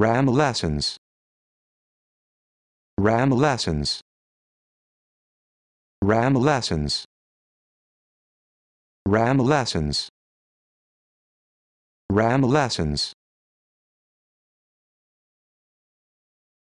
RAM lessons. RAM lessons. RAM lessons. RAM lessons. RAM lessons.